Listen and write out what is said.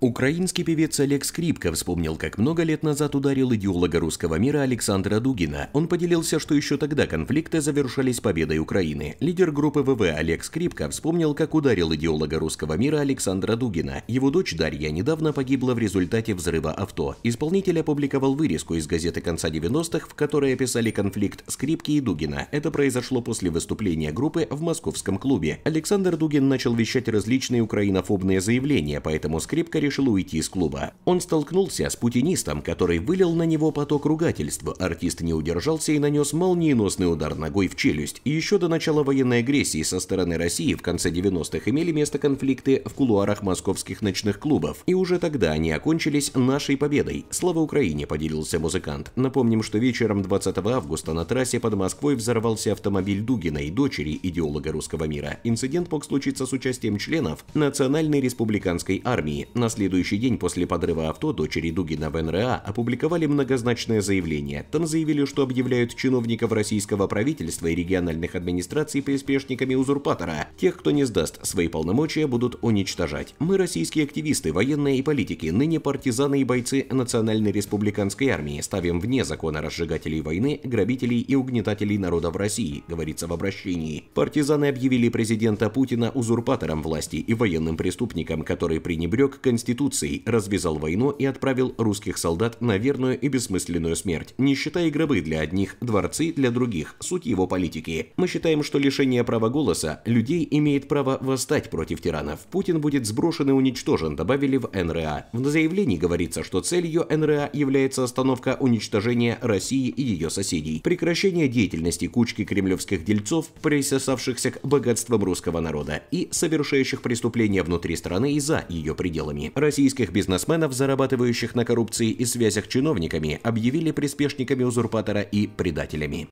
Украинский певец Олег Скрипка вспомнил, как много лет назад ударил идеолога русского мира Александра Дугина. Он поделился, что еще тогда конфликты завершались победой Украины. Лидер группы ВВ Олег Скрипка вспомнил, как ударил идеолога русского мира Александра Дугина. Его дочь Дарья недавно погибла в результате взрыва авто. Исполнитель опубликовал вырезку из газеты конца 90-х, в которой описали конфликт Скрипки и Дугина. Это произошло после выступления группы в московском клубе. Александр Дугин начал вещать различные украинофобные заявления, поэтому Скрипка решил уйти из клуба. Он столкнулся с путинистом, который вылил на него поток ругательств. Артист не удержался и нанес молниеносный удар ногой в челюсть. Еще до начала военной агрессии со стороны России в конце 90-х имели место конфликты в кулуарах московских ночных клубов. И уже тогда они окончились нашей победой. Слава Украине, поделился музыкант. Напомним, что вечером 20 августа на трассе под Москвой взорвался автомобиль Дугина и дочери идеолога русского мира. Инцидент мог случиться с участием членов Национальной республиканской армии. На следующий день после подрыва авто дочери Дугина в НРА опубликовали многозначное заявление. Там заявили, что объявляют чиновников российского правительства и региональных администраций приспешниками узурпатора. Тех, кто не сдаст свои полномочия, будут уничтожать. Мы российские активисты, военные и политики, ныне партизаны и бойцы Национальной республиканской армии, ставим вне закона разжигателей войны, грабителей и угнетателей народа в России, говорится в обращении. Партизаны объявили президента Путина узурпатором власти и военным преступником, который пренебрег Конституцией Конституцией, развязал войну и отправил русских солдат на верную и бессмысленную смерть, не считая гробы для одних, дворцы для других, суть его политики. Мы считаем, что лишение права голоса людей имеет право восстать против тиранов. Путин будет сброшен и уничтожен, добавили в НРА. В заявлении говорится, что целью НРА является остановка уничтожения России и ее соседей, прекращение деятельности кучки кремлевских дельцов, присосавшихся к богатствам русского народа и совершающих преступления внутри страны и за ее пределами. Российских бизнесменов, зарабатывающих на коррупции и связях чиновниками, объявили приспешниками узурпатора и предателями.